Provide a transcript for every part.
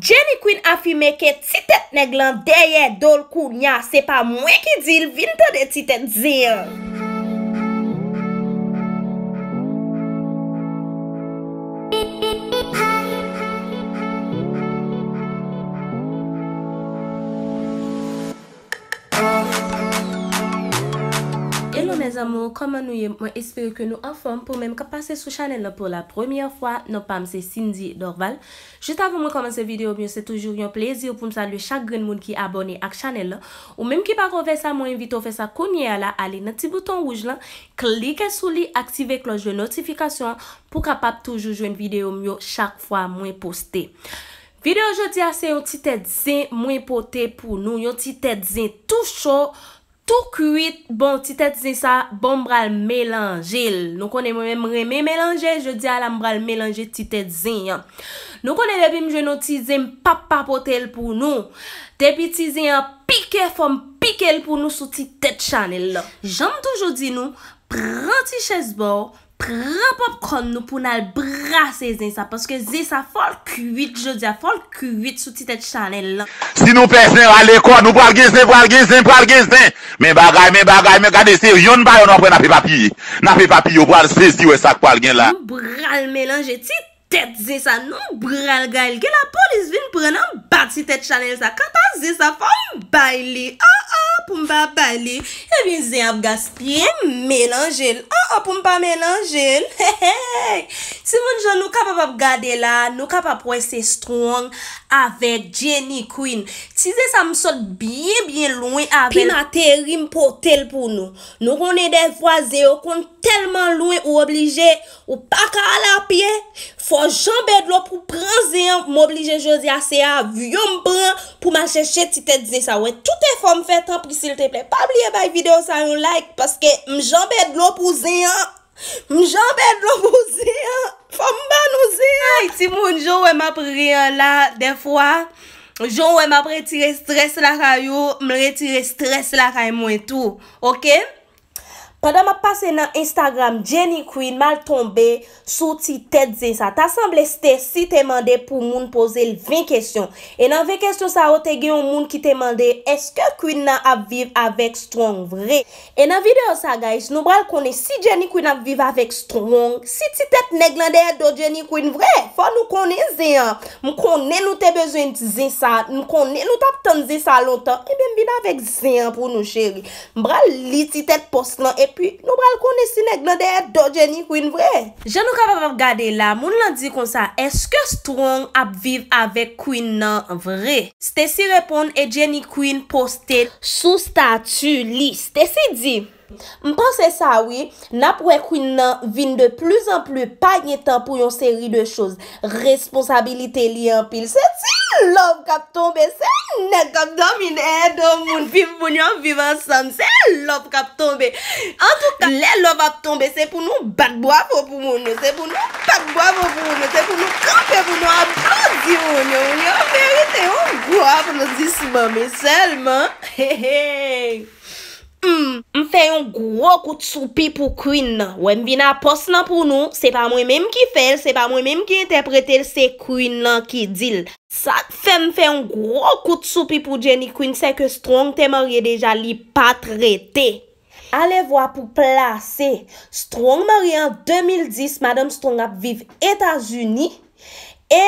Jenny Quinn afime ke titet neg lan deye dol kou nya se pa mwen ki zil vintade titet zil. Hello my love, how are you? I hope you are doing well. For the first time, I am Cindy Dorval. Just before I start my video, it is always a pleasure to greet everyone who is subscribed to my channel. Or even if you haven't done so yet, I invite you to do so right now. Go to the little red button, click on it, activate the notification bell to be able to always play a video of me each time I post. Video today is a little tip for us, a little tip for you Tou kuit bon titet zin sa, bon mbral melanjil. Nou konen mwen mremen melanjil, je di ala mbral melanjil titet zin. Nou konen levim jenot zin, papapote l pou nou. Depi titet zin, pike fom, pike l pou nou sou titet chanel. Jan toujou di nou, pranti ches bo, Prapop kon nou pou nal brasezen sa Paske ze sa fol kuit Je di a fol kuit sou ti tet chanel Si nou pesnen wale kon Nou pwal genzen, pwal genzen, pwal genzen Men bagay, men bagay, men gade se Yon bayon wapwen api papi Napi papi yo pwal sezi we sak pwal gen la Nou bral melanje ti tet ze sa Nou bral gal gen la Polis vin pranan bati tet chanel sa Kata ze sa fol bayle ah, Pou m pa pale, e bin ze ap gaspye, menanjel. A, ah, a ah, pou m pa menanjel. Si moun joun nou kap ap ap gade la, nou kap ap wese strong ave Jenny Queen. Ti ze sa m sot bien, bien loun ave. Pi materi m potel pou nou. Nou konen den fwa ze, ou konen telman loun ou oblije, ou pa ka la pie. Fwa jambè dlo pou pran zeyan pou m'oblije jodi a seya. Vyo m pran pou ma chèche ti te dize sa. Wè, toutè fwa m fè tanp ki sil te ple. Pabliye bay videyo sa yon like. Paskè m jambè dlo pou zeyan. M jambè dlo pou zeyan. Fwa m ban nou zeyan. Ay, ti moun jow wè m apre la defwa. Jow wè m apre tire stres la kanyo. M re tire stres la kany mwen tou. Ok? Pada ma pase nan Instagram, Jenny Queen mal tombe sou ti tet ze sa. Ta samble ste si te mande pou moun pose l ving kesyon. E nan ving kesyon sa, o te ge yon moun ki te mande, eske Queen nan ap viv avèk Strong vre? E nan videyo sa guys, nou bral konen si Jenny Queen ap viv avèk Strong, si ti tet neg lan deyè do Jenny Queen vre, fa nou konen ze yan. Mou konen nou te bezwen te ze sa, mou konen nou tap ton ze sa lontan, e mèm bi nan avèk ze yan pou nou chéri. Mbral li ti tet pos lan e. pi nou pral konesi nek nan deyè e do Jenny Quinn vre. Janou ka papap gade la, moun nan di kon sa, eske Strong ap viv avèk Quinn nan vre? Stacey repon e Jenny Quinn poste sou statu li. Stacey di, mponsè sa wè, nap wè Quinn nan vin de plus an plus panye tan pou yon seri de chouz. Responsabilite li an pil. Stacey, lòv kap ton besè! Ne kap do min e eh, do moun, pip pou nyon vivan san. Se lop kap tombe. En tout ka, le lop ap tombe, se pou nou bat boavou pou moun. Se pou nou pat boavou pou moun. Se pou nou kap pe pou nou aplodi moun. Moun hmm, yon veri se yon boavou nou disi mame, selman. M fe yon gwo kout soupi pou kouin nan. Wè m vina pos nan pou nou, se pa mwen mèm ki fel, se pa mwen mèm ki etepretel se kouin nan ki dil. Sak fem fe yon gro kout soupi pou Jenny Quinn se ke Strong te morye deja li pa trete. Ale vwa pou plase, Strong morye an 2010, Madame Strong ap viv Etasuni, e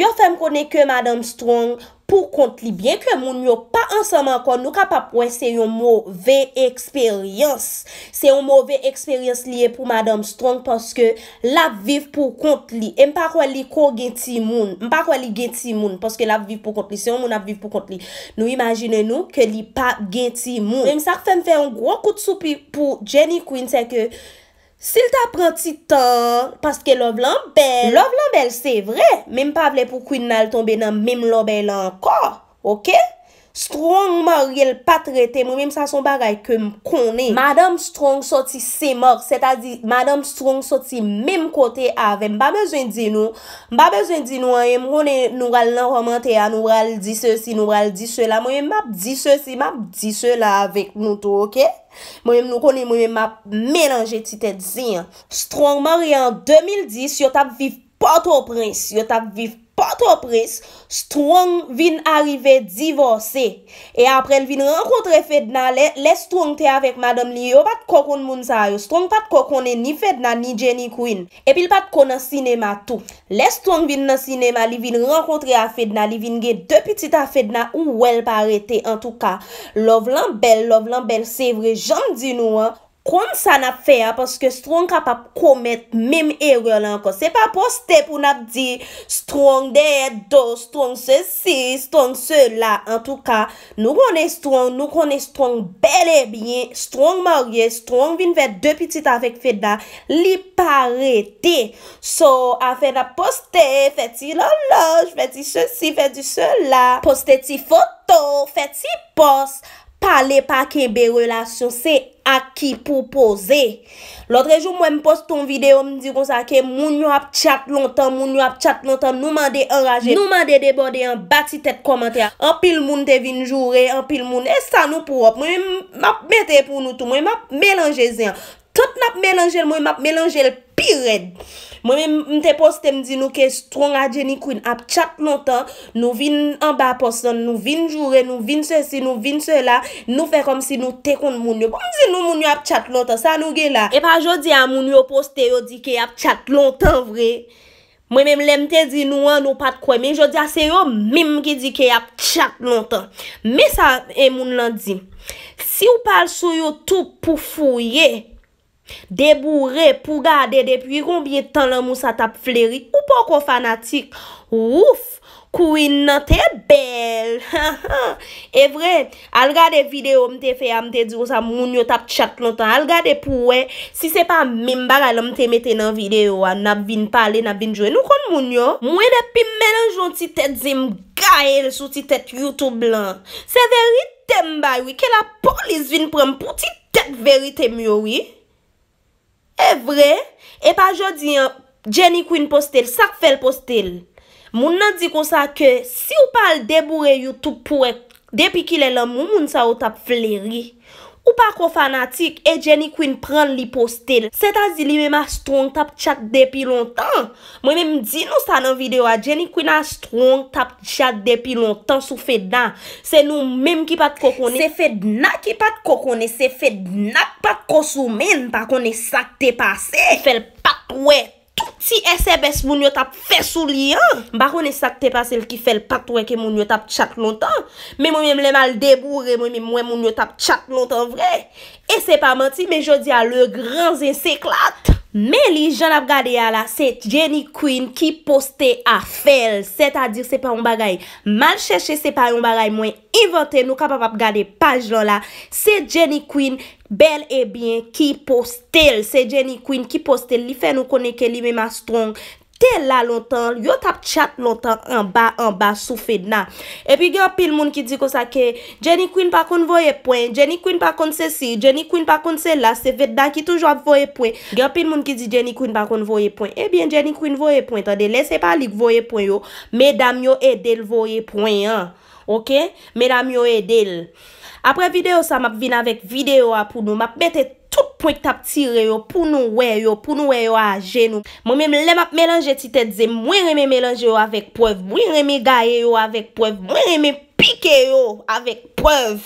yo fem kone ke Madame Strong pou kont li. Bien ke moun yo pa ansaman kon nou kapap wè se yon mou ve eksperyans. Se yon mou ve eksperyans li e pou Madame Strong paske la viv pou kont li. E mpa kwa li ko gen ti moun. Mpa kwa li gen ti moun paske la viv pou kont li. Se yon moun la viv pou kont li. Nou imagine nou ke li pa gen ti moun. Mwen sa ke fèm fè yon gwo kout soupi pou Jenny Quinn se ke sil ta pranti tan paske lò blan bel. Mm. Lò blan bel se vre, mèm pa vle pou kwen nal tombe nan mèm lobel ankor, ok? Strong mèm yel patre te, mèm sa son bagay kem konen. Madame Strong soti se mok, seta di, Madame Strong soti mèm kote avem, ba bezwen di nou, ba bezwen di nou, mèm konen nou ral nan roman te a, nou ral di se si, nou ral di se la, mèm map di se si, map di se la avèk nou tou, ok? Mèm nou konen, mèm map mèlange ti te di si. Strong mèm yen 2010, yot ap viv Port-au-prince, yo tak viv port-au-prince, Strong vin arrive divorcé. E aprel vin renkontre Fedna, le Strong te avek madam li, yo pat kokon moun sa yo. Strong pat kokone ni Fedna ni Jenny Quinn. Epil pat konan sinema tou. Le Strong vin nan sinema, li vin renkontre a Fedna, li vin ge depiti ta Fedna ou wel parete. En tou ka, lov lan bel, lov lan bel, se vre jan di nou an. Kon sa nap fe a, paske Strong kapap komet mem erye lan anko. Se pa poste pou nap di, Strong dehè do, Strong se si, Strong se la. En tou ka, nou konen Strong, nou konen Strong belè byen. Strong marye, Strong vin vè dè pitit avèk fè dè. Li pare ti. So, avè dè poste, fè ti loloj, fè ti se si, fè ti se la. Poste ti foto, fè ti poste. pale pa ke be relasyon, se a ki pou pose. Lotre jou mwen m pos ton videyo, m di kon sa ke moun yo ap tchat lontan, moun yo ap tchat lontan, nouman de enraje, nouman de debode an, bati tet komantya. An pil moun devine jure, an pil moun, e sa nou pou wop, mwen m ap mette pou nou tou, mwen m ap melange ze an. Tot nap melange l, mwen m ap melange l, Mwen men mte poste mdi nou ke strong a Jenny Quinn ap chak lontan Nou vin an ba poson, nou vin jure, nou vin se si, nou vin se la Nou fe kom si nou tekon moun yo Mwen mdi nou moun yo ap chak lontan, sa nou gen la Epa jodi a moun yo poste yo di ke ap chak lontan vre Mwen men mle mte di nou an nou pat kwe Men jodi a se yo mim ki di ke ap chak lontan Me sa e moun lan di Si ou pal sou yo tou pou fouye Debou re pou gade depi yi konbye tan la mou sa tap fleri ou pa okon fanatik. Ouf, kou in nan te bel. E vre, al gade videyo mte fe a mte diyo sa moun yo tap chat lontan. Al gade pou we, si se pa mimba gale mte mete nan videyo a nab vin pale, nab vin jwe. Nou kon moun yo, mwen depi menan jonti tet zim gael sou ti tet YouTube lan. Se veri temba we, ke la polis vin prem pou ti tet veri temyo we. E vre, e pa jodi geni kwen postel, sak fel postel. Moun nan di konsa ke si ou pal deboure YouTube pou ek depi ki lè lè moun moun sa ou tap fleri. Ou pa ko fanatik e Jenny Quinn pren li postel. Se ta zili mèm a strong tap chat depi lontan. Mwen mèm di nou sa nan video a Jenny Quinn a strong tap chat depi lontan sou fèd nan. Se nou mèm ki pat kokone. Se fèd nan ki pat kokone. Se fèd nan ki pat kosoumen. Pa konè sak te pase. Fèl pat wè. Si ese bes moun yo tap fes ou li an, baron e sakte pa sel ki fel patwe ke moun yo tap chak lontan, me moun mèm lèm al deboure, moun mèm mwen moun yo tap chak lontan vre. Ese pa manti, me jodi a le gran zin seklat. Me li jan ap gade ya la, se Jenny Quinn ki poste a fel. Se ta dir se pa yon bagay mal cheshe, se pa yon bagay mwen inventen nou kap ap ap gade page lon la. Se Jenny Quinn bel e bien ki poste el. Se Jenny Quinn ki poste el, li fe nou koneke li mema strong. Te la lontan, yo tap chat lontan an ba an ba sou fedna. Epi gen apil moun ki di kosa ke, Jenny Quinn pa kon voye pwen, Jenny Quinn pa kon se si, Jenny Quinn pa kon se la, se vedda ki toujwa voye pwen. Gen apil moun ki di Jenny Quinn pa kon voye pwen, eh ebyen Jenny Quinn voye pwen, ton de lese palik voye pwen yo, medam yo edel voye pwen. Ok, medam yo edel. Apre video sa, map vin avek video a pou nou, map mette ton. Mwen tap tire yo, pou nou we yo, pou nou we yo a jenou. Mwen mwen lem ap melanje ti tet zem, mwen reme melanje yo avèk pov, mwen reme gaye yo avèk pov, mwen reme pike yo avèk pov.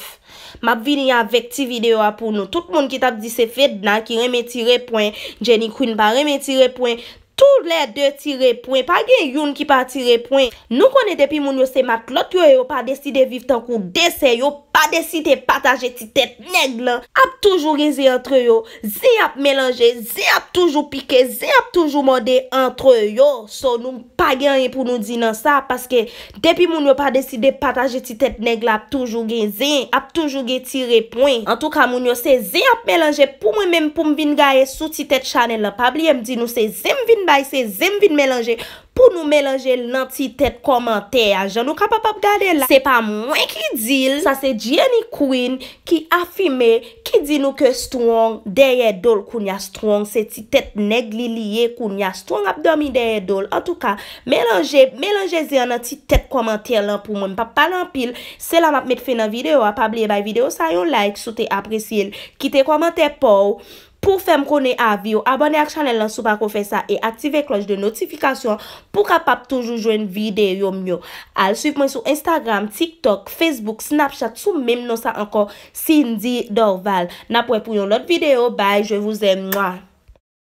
Mwen ap vini avèk ti video a pou nou. Tout moun ki tap di se fed nan ki reme tire pov, Jenny Queen ba reme tire pov. tou lè de tire pwen, pa gen youn ki pa tire pwen, nou konè depi moun yo se mat lot yo yo pa deside viv tan kou dese yo, pa deside pataje ti tet neg la, ap toujou gen zi antre yo, zi ap melange, zi ap toujou pike, zi ap toujou mode antre yo so nou pa gen yon pou nou di nan sa, paske depi moun yo pa deside pataje ti tet neg la, ap toujou gen zi, ap toujou gen tire pwen an tou ka moun yo se zi ap melange pou mwen mèm pou mvin gaye sou ti tet chanel la, pabli m di nou se zi mvin Bay se zem vin melange pou nou melange nan ti tet komante a jan nou kapap ap gade la Se pa mwen ki dil, sa se Jenny Quinn ki afime ki di nou ke strong deye dol koun ya strong Se ti tet neg li liye koun ya strong abdomi deye dol En tou ka, melange, melange ze nan ti tet komante a lan pou mwen Pa palan pil, se la map met fe nan video, apableye bay video sa yon like Sou te apresye, ki te komante pou Pou fèm konè avyo, abone ak chanel lansou pa kon fè sa e aktive kloj de notifikasyon pou kapap toujou jwen vide yon myo. Al, suiv mwen sou Instagram, TikTok, Facebook, Snapchat, sou mèm nou sa ankon Cindy Dorval. Napwen pou yon lot videyo. Bye, je vous aime moi.